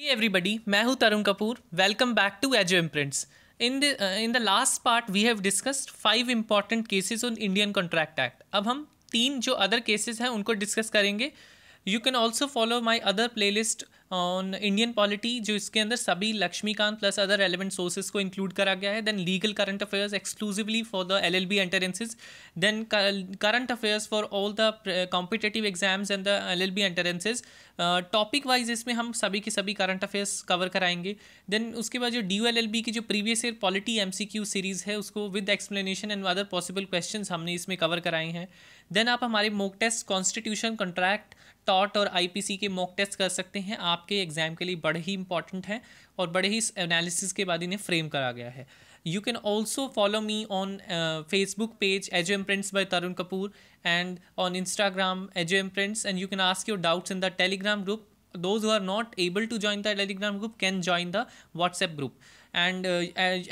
हे everybody मैं हूँ Tarun Kapoor welcome back to Edge Imprints in the in the last part we have discussed five important cases on Indian contract act अब हम तीन जो other cases हैं उनको डिस्कस करेंगे you can also follow my other play list on Indian polity जो इसके अंदर सभी Laxmikanth plus other relevant sources को इंक्लूड करा गया है then legal current affairs exclusively for the L L B entrances then current affairs for all the competitive exams and the L L B entrances topic wise इसमें हम सभी के सभी current affairs cover कराएंगे then उसके बाद जो D L L B की जो previous year polity M C Q series है उसको with explanation and other possible question हमने इसमें कवर कराए हैं देन आप हमारे मोक टेस्ट कॉन्स्टिट्यूशन कॉन्ट्रैक्ट टॉट और आईपीसी के मॉक टेस्ट कर सकते हैं आपके एग्जाम के लिए बड़े ही इंपॉर्टेंट हैं और बड़े ही एनालिसिस के बाद इन्हें फ्रेम करा गया है you can also follow me on Facebook page Edge Imprints by Tarun Kapoor and on Instagram Edge Imprints and you can ask your doubts in the Telegram group those who are not able to join the Telegram group can join the WhatsApp group and uh,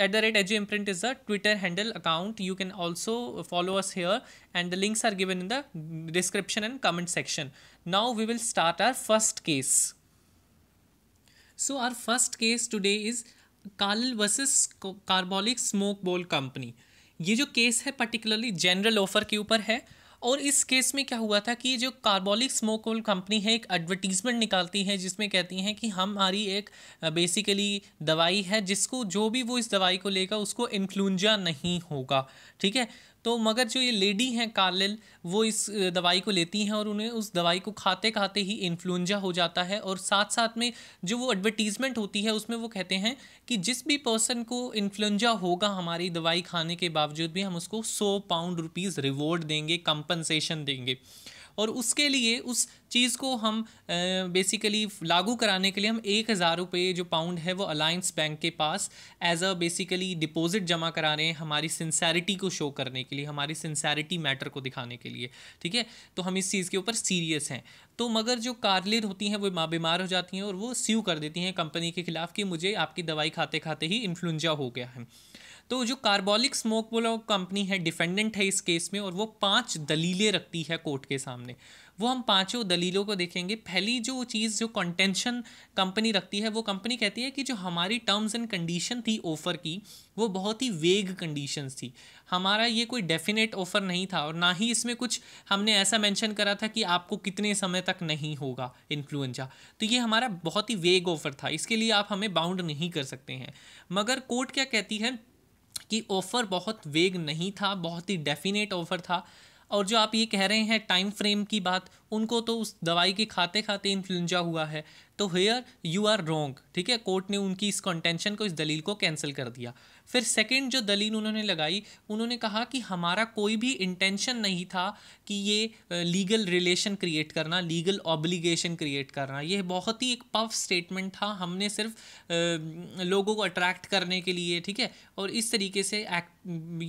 at the rate edgeimprint is the Twitter handle account. You can also follow us here and the links are given in the description and comment section. Now we will start our first case. So our first case today is Carlill versus Carbolic Smoke Ball Company ये जो case है particularly general offer के ऊपर है और इस case में क्या हुआ था कि जो कार्बोलिक स्मोक ऑल कंपनी है एक एडवर्टीजमेंट निकालती है जिसमें कहती हैं कि हमारी एक बेसिकली दवाई है जिसको जो भी वो इस दवाई को लेगा उसको इन्फ्लुंजा नहीं होगा ठीक है तो मगर जो ये लेडी हैं कार्लिल वो इस दवाई को लेती हैं और उन्हें उस दवाई को खाते खाते ही इन्फ्लुंजा हो जाता है और साथ साथ में जो वो एडवर्टीज़मेंट होती है उसमें वो कहते हैं कि जिस भी पर्सन को इन्फ्लुंजा होगा हमारी दवाई खाने के बावजूद भी हम उसको सौ पाउंड रुपीज़ रिवॉर्ड देंगे कंपनसेशन देंगे और उसके लिए उस चीज़ को हम बेसिकली लागू कराने के लिए हम एक हज़ार रुपये जो पाउंड है वो अलायंस बैंक के पास एज अ बेसिकली डिपॉजिट जमा करा रहे हैं हमारी सिंसैरिटी को शो करने के लिए हमारी सिंसैरिटी मैटर को दिखाने के लिए ठीक है तो हम इस चीज़ के ऊपर सीरियस हैं तो मगर जो कारलिर होती हैं वो बीमार हो जाती हैं और वो स्यू कर देती हैं कंपनी के खिलाफ कि मुझे आपकी दवाई खाते खाते ही इन्फ्लुंजा हो गया है तो जो कार्बोलिक स्मोक वो कंपनी है डिफेंडेंट है इस केस में और वो पांच दलीलें रखती है कोर्ट के सामने वो हम पांचों दलीलों को देखेंगे पहली जो चीज़ जो कंटेंशन कंपनी रखती है वो कंपनी कहती है कि जो हमारी टर्म्स एंड कंडीशन थी ऑफ़र की वो बहुत ही वेग कंडीशंस थी हमारा ये कोई डेफिनेट ऑफ़र नहीं था और ना ही इसमें कुछ हमने ऐसा मेंशन करा था कि आपको कितने समय तक नहीं होगा इन्फ्लुएंजा तो ये हमारा बहुत ही वेग ऑफ़र था इसके लिए आप हमें बाउंड नहीं कर सकते हैं मगर कोर्ट क्या कहती है कि ऑफ़र बहुत वेग नहीं था बहुत ही डेफिनेट ऑफ़र था और जो आप ये कह रहे हैं टाइम फ्रेम की बात उनको तो उस दवाई के खाते खाते इन्फ्लुंजा हुआ है तो हेयर यू आर रॉन्ग ठीक है कोर्ट ने उनकी इस कंटेंशन को इस दलील को कैंसिल कर दिया फिर सेकंड जो दलील उन्होंने लगाई उन्होंने कहा कि हमारा कोई भी इंटेंशन नहीं था कि ये लीगल रिलेशन क्रिएट करना लीगल ऑब्लिगेशन क्रिएट करना यह बहुत ही एक पफ स्टेटमेंट था हमने सिर्फ आ, लोगों को अट्रैक्ट करने के लिए ठीक है और इस तरीके से एक्ट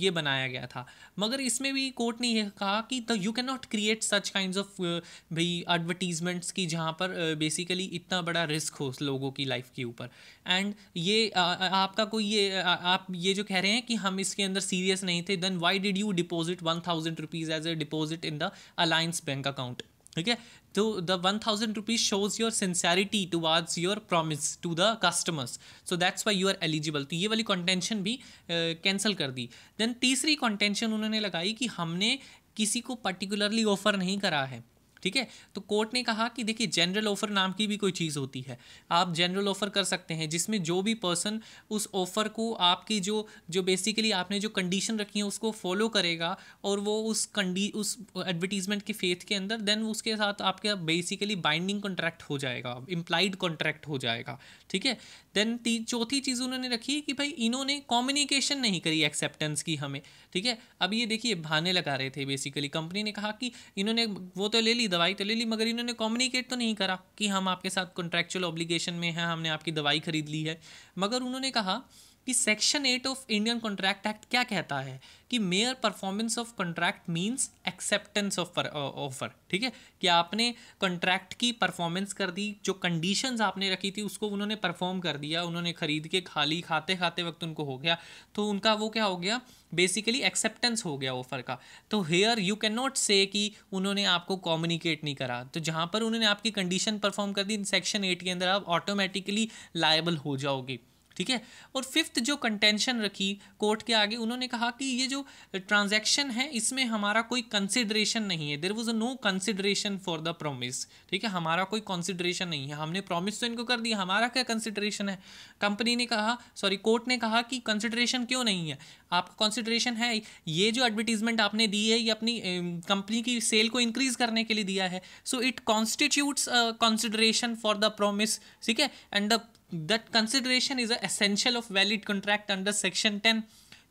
ये बनाया गया था मगर इसमें भी कोर्ट ने यह कहा कि the you can not create such kind of भाई एडवर्टीजमेंट्स की जहाँ पर बेसिकली इतना कितना बड़ा रिस्क हो लोगों की लाइफ के ऊपर एंड ये आ, आपका कोई ये आ, आप ये जो कह रहे हैं कि हम इसके अंदर सीरियस नहीं थे then why did you deposit one thousand rupees as a deposit in the Alliance Bank account ठीक है तो the one thousand rupees shows your sincerity towards your promise to the customers so that's why you are eligible तो ये वाली कॉन्टेंशन भी cancel uh, कर दी then तीसरी कॉन्टेंशन उन्होंने लगाई कि हमने किसी को पर्टिकुलरली ऑफर नहीं करा है ठीक है तो कोर्ट ने कहा कि देखिए जनरल ऑफ़र नाम की भी कोई चीज़ होती है आप जनरल ऑफ़र कर सकते हैं जिसमें जो भी पर्सन उस ऑफ़र को आपकी जो जो बेसिकली आपने जो कंडीशन रखी है उसको फॉलो करेगा और वो उस कंडी उस एडवर्टीज़मेंट के फेथ के अंदर देन उसके साथ आपका बेसिकली बाइंडिंग कॉन्ट्रैक्ट हो जाएगा इम्प्लाइड कॉन्ट्रैक्ट हो जाएगा ठीक है देन चौथी चीज़ उन्होंने रखी है कि भाई इन्होंने कॉम्युनिकेशन नहीं करी एक्सेप्टेंस की हमें ठीक है अब ये देखिए भाने लगा रहे थे बेसिकली कंपनी ने कहा कि इन्होंने वो तो ले ली ली दवाई तो ले ली मगर इन्होंने कम्युनिकेट तो नहीं करा कि हम आपके साथ कॉन्ट्रेक्चुअल ऑब्लिगेशन में हैं हमने आपकी दवाई ख़रीद ली है मगर उन्होंने कहा कि section eight of Indian contract act क्या कहता है कि mere performance of contract means acceptance of offer ठीक है कि आपने कॉन्ट्रैक्ट की परफॉर्मेंस कर दी जो कंडीशंस आपने रखी थी उसको उन्होंने परफॉर्म कर दिया उन्होंने खरीद के खाली खाते खाते वक्त उनको हो गया तो उनका वो क्या हो गया बेसिकली एक्सेप्टेंस हो गया ऑफर का तो हेयर यू कैन नॉट से कि उन्होंने आपको कॉम्युनिकेट नहीं करा तो जहाँ पर उन्होंने आपकी कंडीशन परफॉर्म कर दी सेक्शन एट के अंदर आप ऑटोमेटिकली लाइबल हो जाओगे ठीक है और फिफ्थ जो कंटेंशन रखी कोर्ट के आगे उन्होंने कहा कि ये जो ट्रांजैक्शन है इसमें हमारा कोई कंसिडरेशन नहीं है there was no consideration for the promise ठीक है हमारा कोई कंसिडरेशन नहीं है हमने प्रोमिस तो इनको कर दिया हमारा क्या कंसिडरेशन है कंपनी ने कहा सॉरी कोर्ट ने कहा कि कंसिडरेशन क्यों नहीं है आपका कंसिडरेशन है ये जो एडवर्टीजमेंट आपने दी है ये अपनी कंपनी की सेल को इंक्रीज करने के लिए दिया है so it constitutes consideration for the promise ठीक है and the that consideration is essential of valid contract under section ten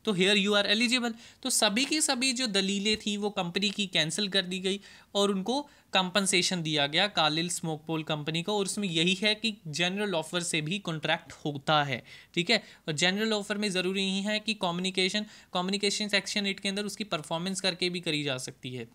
तो हेयर यू आर एलिजिबल तो सभी की सभी जो दलीलें थी वो कंपनी की कैंसिल कर दी गई और उनको कंपनसेशन दिया गया कालिल स्मोक पोल कंपनी को और उसमें यही है कि जनरल ऑफर से भी कॉन्ट्रैक्ट होता है ठीक है और जनरल ऑफर में ज़रूरी नहीं है कि कम्युनिकेशन कम्युनिकेशन सेक्शन एट के अंदर उसकी परफॉर्मेंस करके भी करी जा सकती है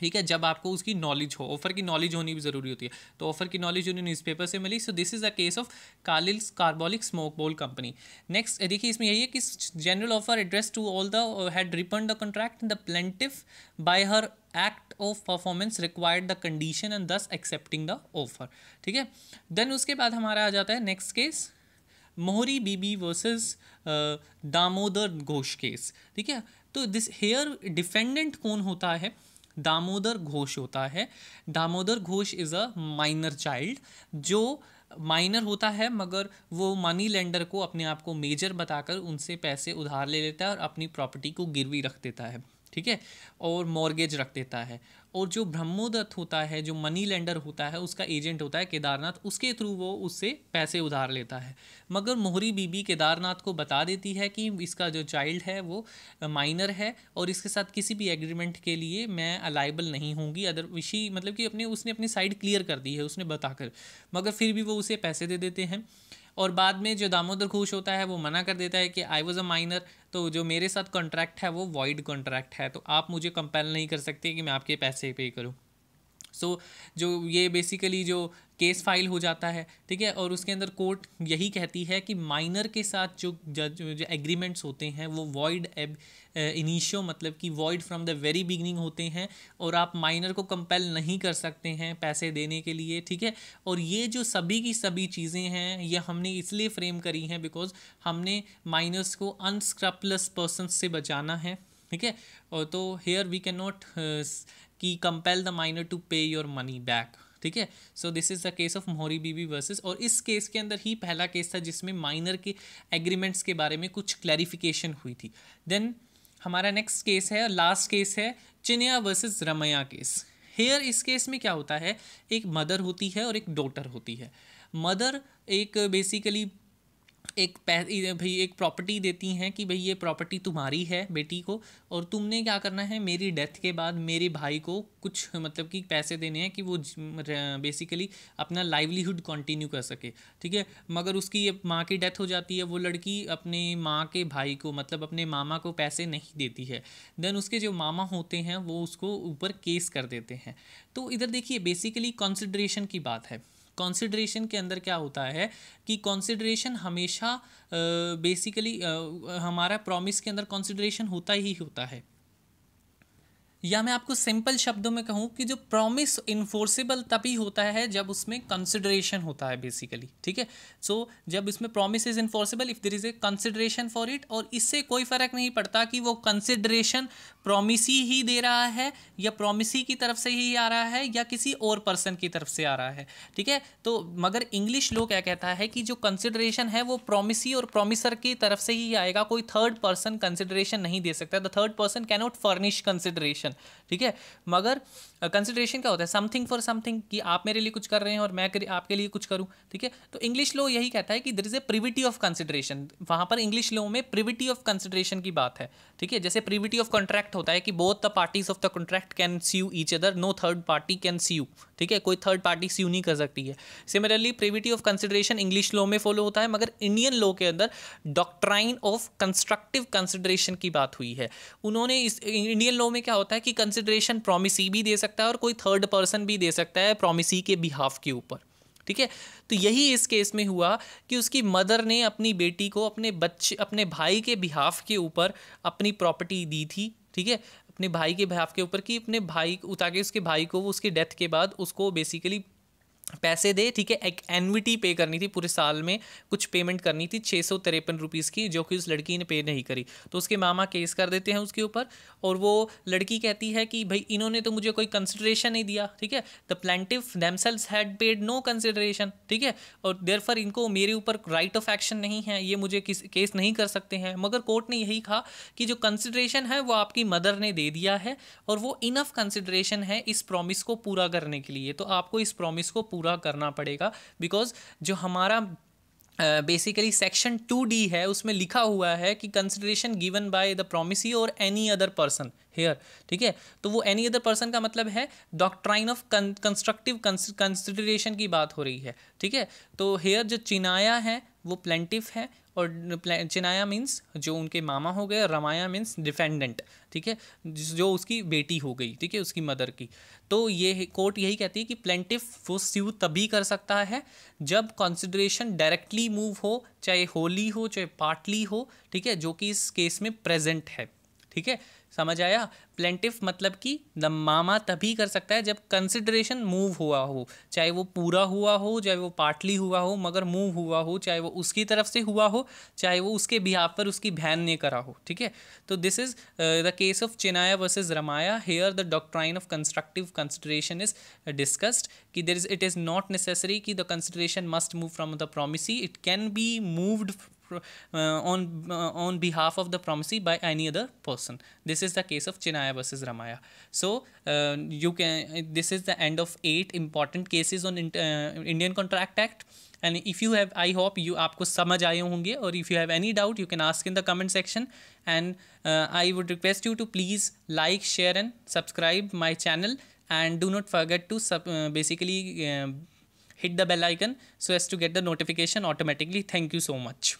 ठीक है जब आपको उसकी नॉलेज हो ऑफर की नॉलेज होनी भी ज़रूरी होती है तो ऑफर की नॉलेज उन्हें न्यूज़पेपर से मिली so this is a case of Carlill's Carbolic Smoke Ball Company next देखिए इसमें यही है कि general offer address to all the had ripen the contract the plaintiff by her act of performance required the condition and thus accepting the offer ठीक है then उसके बाद हमारा आ जाता है next case Mohori Bibi versus Damodar Ghosh case ठीक है तो दिस हेयर डिफेंडेंट कौन होता है दामोदर घोष होता है Damodar Ghosh is a minor child जो माइनर होता है मगर वो मनी लेंडर को अपने आप को मेजर बताकर उनसे पैसे उधार ले लेता है और अपनी प्रॉपर्टी को गिरवी रख देता है ठीक है और मॉर्गेज रख देता है और जो ब्रह्मोदत्त होता है जो मनी लेंडर होता है उसका एजेंट होता है केदारनाथ उसके थ्रू वो उससे पैसे उधार लेता है मगर मोहरी बीबी केदारनाथ को बता देती है कि इसका जो चाइल्ड है वो माइनर है और इसके साथ किसी भी एग्रीमेंट के लिए मैं अलाइबल नहीं होंगी अदर विशी मतलब कि अपने उसने अपनी साइड क्लियर कर दी है उसने बताकर मगर फिर भी वो उसे पैसे दे देते हैं और बाद में जो दामोदर घोष होता है वो मना कर देता है कि आई वॉज़ अ माइनर तो जो मेरे साथ कॉन्ट्रैक्ट है वो वॉइड कॉन्ट्रैक्ट है तो आप मुझे कंपेल नहीं कर सकते कि मैं आपके पैसे पे करूँ सो जो ये बेसिकली जो केस फाइल हो जाता है ठीक है और उसके अंदर कोर्ट यही कहती है कि माइनर के साथ जो जज जो एग्रीमेंट्स होते हैं वो वॉइड एब इनिशियो मतलब कि void from the very beginning होते हैं और आप माइनर को कंपेल नहीं कर सकते हैं पैसे देने के लिए ठीक है और ये जो सभी की सभी चीज़ें हैं ये हमने इसलिए फ्रेम करी हैं बिकॉज हमने माइनर्स को अनस्क्रपलस पर्सन से बचाना है ठीक है तो हेयर वी कैन नॉट की compel the minor to pay your money back ठीक है so this is the case of Mohori Bibi versus और इस केस के अंदर ही पहला केस था जिसमें माइनर के एग्रीमेंट्स के बारे में कुछ क्लैरिफिकेशन हुई थी देन हमारा नेक्स्ट केस है लास्ट केस है Chinnaya versus Ramayya case here इस केस में क्या होता है एक मदर होती है और एक डॉटर होती है मदर एक बेसिकली एक भाई एक प्रॉपर्टी देती हैं कि भाई ये प्रॉपर्टी तुम्हारी है बेटी को और तुमने क्या करना है मेरी डेथ के बाद मेरे भाई को कुछ मतलब कि पैसे देने हैं कि वो बेसिकली अपना लाइवलीहुड कंटिन्यू कर सके ठीक है मगर उसकी ये माँ की डेथ हो जाती है वो लड़की अपने माँ के भाई को मतलब अपने मामा को पैसे नहीं देती है देन उसके जो मामा होते हैं वो उसको ऊपर केस कर देते हैं तो इधर देखिए बेसिकली कंसिड्रेशन की बात है कॉन्सिड्रेशन के अंदर क्या होता है कि कॉन्सिड्रेशन हमेशा बेसिकली हमारा प्रॉमिस के अंदर कॉन्सिड्रेशन होता ही होता है या मैं आपको सिंपल शब्दों में कहूँ कि जो प्रॉमिस इन्फोर्सेबल तभी होता है जब उसमें कंसिडरेशन होता है बेसिकली ठीक है सो जब इसमें promise is enforceable if there is a consideration for it और इससे कोई फ़र्क नहीं पड़ता कि वो कंसिडरेशन प्रोमिसी ही दे रहा है या प्रोमिसी की तरफ से ही आ रहा है या किसी और पर्सन की तरफ से आ रहा है ठीक है तो मगर इंग्लिश लो क्या कहता है कि जो कंसिडरेशन है वो प्रोमिसी और प्रोमिसर की तरफ से ही आएगा कोई थर्ड पर्सन कंसिडरेशन नहीं दे सकता the third person cannot furnish consideration ठीक है मगर कंसिडरेशन uh, क्या होता है समथिंग फॉर समथिंग कि आप मेरे लिए कुछ कर रहे हैं और मैं आपके लिए कुछ करूँ ठीक है तो इंग्लिश लो यही कहता है कि there is a privity of consideration वहाँ पर इंग्लिश लो में प्रिविटी ऑफ कंसिडरेशन की बात है ठीक है जैसे प्रिविटी ऑफ कॉन्ट्रैक्ट होता है कि both the parties of the contract can sue each other no third party can sue ठीक है कोई थर्ड पार्टी स्यू नहीं कर सकती है similarly privity of consideration English law में फॉलो होता है मगर इंडियन लॉ के अंदर डॉक्ट्राइन ऑफ कंस्ट्रक्टिव कंसिडरेशन की बात हुई है उन्होंने इस इंडियन लॉ में क्या होता है कि कंसिडरेशन प्रोमिसी भी दे सकता है और कोई थर्ड पर्सन भी दे सकता है प्रोमिसी के बिहाफ के ऊपर ठीक है तो यही इस केस में हुआ कि उसकी मदर ने अपनी बेटी को अपने बच्चे अपने भाई के बिहाफ के ऊपर अपनी प्रॉपर्टी दी थी ठीक है अपने भाई के भाव के ऊपर कि अपने भाई के उसके भाई को वो उसकी डेथ के बाद उसको बेसिकली पैसे दे ठीक है एक एनविटी पे करनी थी पूरे साल में कुछ पेमेंट करनी थी छः सौ तिरपन रुपीज़ की जो कि उस लड़की ने पे नहीं करी तो उसके मामा केस कर देते हैं उसके ऊपर और वो लड़की कहती है कि भाई इन्होंने तो मुझे कोई कंसिडरेशन नहीं दिया ठीक है the plaintiff themselves had paid no consideration ठीक है और देयर इनको मेरे ऊपर राइट ऑफ एक्शन नहीं है ये मुझे किस केस नहीं कर सकते हैं मगर कोर्ट ने यही कहा कि जो कंसिडरेशन है वो आपकी मदर ने दे दिया है और वो इनफ कंसिडरेशन है इस प्रोमिस को पूरा करने के लिए तो आपको इस प्रोमिस को पूरा करना पड़ेगा बिकॉज जो हमारा बेसिकली सेक्शन टू डी है उसमें लिखा हुआ है कि consideration given by the promisee और एनी अदर पर्सन हेयर ठीक है तो वो एनी अदर पर्सन का मतलब है डॉक्ट्राइन ऑफ कंस्ट्रक्टिव कंसिडरेशन की बात हो रही है ठीक है तो हेयर जो चिनाया है वो प्लेंटिव है और चिनाया मीन्स जो उनके मामा हो गए रमाया मीन्स डिफेंडेंट ठीक है जो उसकी बेटी हो गई ठीक है उसकी मदर की तो ये कोर्ट यही कहती है कि प्लेंटिफ वो स्यू तभी कर सकता है जब कॉन्सिडरेशन डायरेक्टली मूव हो चाहे होली हो चाहे पार्टली हो ठीक है जो कि इस केस में प्रेजेंट है ठीक है समझ आया प्लेंटिफ मतलब कि द मामा तभी कर सकता है जब कंसिडरेशन मूव हुआ हो चाहे वो पूरा हुआ हो चाहे वो पार्टली हुआ हो मगर मूव हुआ हो चाहे वो उसकी तरफ से हुआ हो चाहे वो उसके बिहाव पर उसकी बहन ने करा हो ठीक है तो this is the case of Chinnaya versus Ramayya here the doctrine of constructive consideration is discussed कि there is it is not necessary कि the consideration must move from the promisee it can be moved Uh, on uh, on behalf of the promisee by any other person this is the case of chinaya versus ramaya so uh, you can this is the end of eight important cases on indian contract act and if you have i hope you aapko samajh aaye honge or if you have any doubt you can ask in the comment section and i would request you to please like share and subscribe my channel and do not forget to basically hit the bell icon so as to get the notification automatically thank you so much